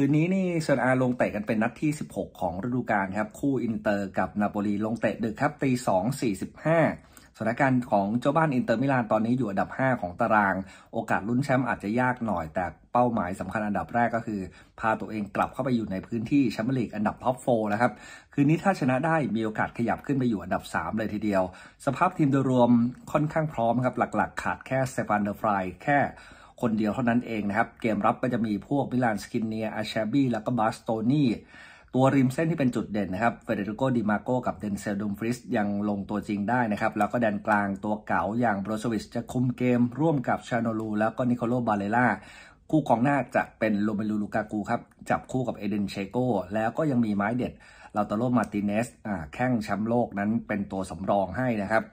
คืนนี้นี่เซนอาลงเตะกันเป็นนัดที่ 16 ของฤดูกาลครับ คู่อินเตอร์กับนาโปลีลงเตะดึกครับตีสองสี่สิบห้าสถานการณ์ของเจ้าบ้านอินเตอร์มิลานตอนนี้อยู่อันดับ 5 ของตาราง โอกาสลุ้นแชมป์อาจจะยากหน่อยแต่เป้าหมายสำคัญอันดับแรกก็คือ พาตัวเองกลับเข้าไปอยู่ในพื้นที่แชมเปี้ยนลีกอันดับท็อปโฟนะครับ คืนนี้ถ้าชนะได้มีโอกาสขยับขึ้นไปอยู่อันดับ3เลยทีเดียว สภาพทีมโดยรวมค่อนข้างพร้อมครับ หลักๆ ขาดแค่เซฟานเดอร์ฟรายแค่คนเดียวเท่านั้นเองนะครับ เกมรับก็จะมีพวกมิลานสกินเนียอาชาบี้แล้วก็บาสโตนีตัวริมเส้นที่เป็นจุดเด่นนะครับเฟเดริโกดิมาโกกับเดนเซลดุมฟริสยังลงตัวจริงได้นะครับ แล้วก็แดนกลางตัวเก๋าอย่างโบรสวิชจะคุมเกมร่วมกับชาโนลูแล้วก็นิโคโลบาเลล่าคู่กองหน้าจะเป็นโรเมลูลูกากูครับ จับคู่กับเอเดนเชโกแล้วก็ยังมีไม้เด็ดลาตาโรมาติเนสอ่าแข้งแชมป์โลกนั้นเป็นตัวสำรองให้นะครับ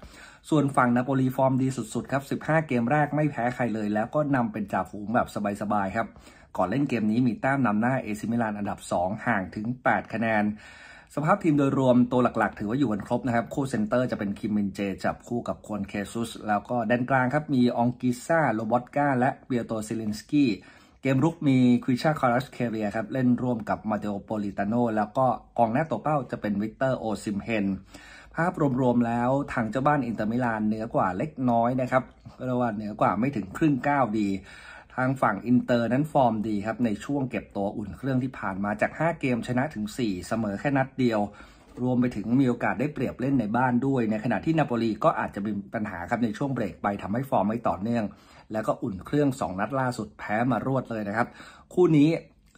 ส่วนฝั่งนาโปลีฟอร์มดีสุดๆครับ 15 เกมแรกไม่แพ้ใครเลย แล้วก็นำเป็นจ่าฝูงแบบสบายๆครับ ก่อนเล่นเกมนี้มีแต้มนำหน้าเอซิมิลานอันดับ 2 ห่างถึง 8 คะแนนสภาพทีมโดยรวมตัวหลักๆ ถือว่าอยู่กันครบนะครับ คู่เซนเตอร์จะเป็นคิมมินเจ จับคู่กับควนเคซุส แล้วก็แดนกลางครับมีองกิซ่า โรบอตกาและเบียโตซิลินสกี้ เกมรุกมีควิชาคาร์ลสเคเรียครับ เล่นร่วมกับมาเดโอโปลิตาโน แล้วก็กองหน้าตัวเป้าจะเป็นวิกเตอร์โอซิมเฮนภาพรวมๆแล้วทางเจ้าบ้านอินเตอร์มิลานเหนือกว่าเล็กน้อยนะครับเรียกว่าเหนือกว่าไม่ถึงครึ่งก้าวดีทางฝั่งอินเตอร์นั้นฟอร์มดีครับ ในช่วงเก็บตัวอุ่นเครื่องที่ผ่านมาจาก 5 เกมชนะถึง 4 เสมอแค่นัดเดียว รวมไปถึงมีโอกาสได้เปรียบเล่นในบ้านด้วย ในขณะที่นาโปลีก็อาจจะมีปัญหาครับ ในช่วงเบรกไปทำให้ฟอร์มไม่ต่อเนื่อง แล้วก็อุ่นเครื่อง 2 นัดล่าสุดแพ้มารวดเลยนะครับ คู่นี้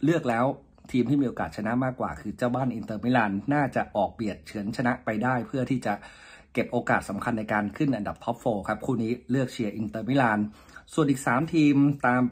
เลือกแล้วทีมที่มีโอกาสชนะมากกว่าคือเจ้าบ้านอินเตอร์มิลานน่าจะออกเบียดเฉือนชนะไปได้ เพื่อที่จะเก็บโอกาสสำคัญในการขึ้นอันดับท็อปโฟครับคู่นี้เลือกเชียร์อินเตอร์มิลานส่วนอีก 3 ทีมตาม